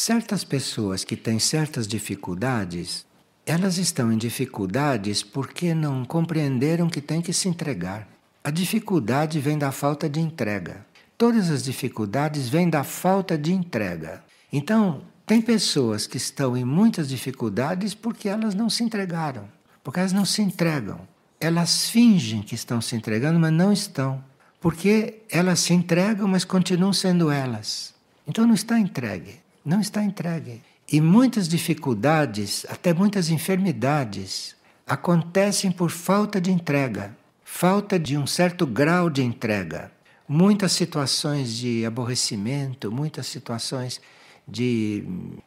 Certas pessoas que têm certas dificuldades, elas estão em dificuldades porque não compreenderam que têm que se entregar. A dificuldade vem da falta de entrega. Todas as dificuldades vêm da falta de entrega. Então, tem pessoas que estão em muitas dificuldades porque elas não se entregaram, porque elas não se entregam. Elas fingem que estão se entregando, mas não estão, porque elas se entregam, mas continuam sendo elas. Então não está entregue. Não está entregue. E muitas dificuldades, até muitas enfermidades, acontecem por falta de entrega, falta de um certo grau de entrega. Muitas situações de aborrecimento, muitas situações de,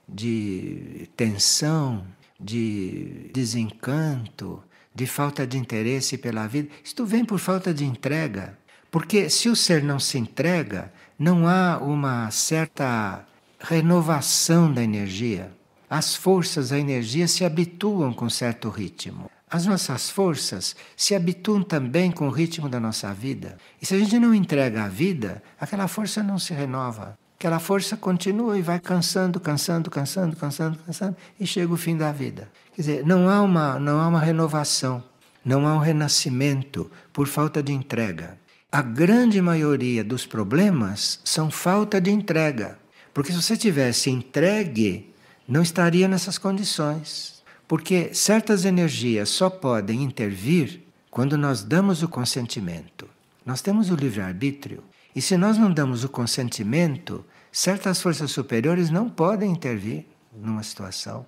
de tensão, de desencanto, de falta de interesse pela vida. Isto vem por falta de entrega. Porque se o ser não se entrega, não há uma certa renovação da energia. As forças a energia se habituam com certo ritmo. As nossas forças se habituam também com o ritmo da nossa vida. E se a gente não entrega a vida, aquela força não se renova. Aquela força continua e vai cansando, cansando, cansando, cansando, cansando e chega o fim da vida. Quer dizer, não há uma, não há uma renovação, não há um renascimento por falta de entrega. A grande maioria dos problemas são falta de entrega. Porque se você tivesse entregue, não estaria nessas condições. Porque certas energias só podem intervir quando nós damos o consentimento. Nós temos o livre-arbítrio. E se nós não damos o consentimento, certas forças superiores não podem intervir numa situação.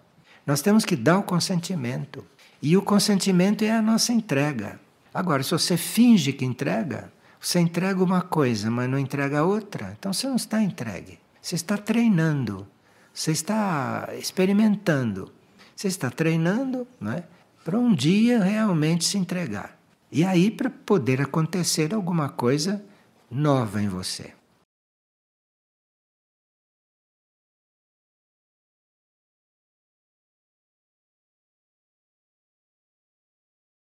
Nós temos que dar o consentimento. E o consentimento é a nossa entrega. Agora, se você finge que entrega, você entrega uma coisa, mas não entrega outra, então você não está entregue. Você está treinando, você está experimentando, você está treinando né, para um dia realmente se entregar. E aí para poder acontecer alguma coisa nova em você.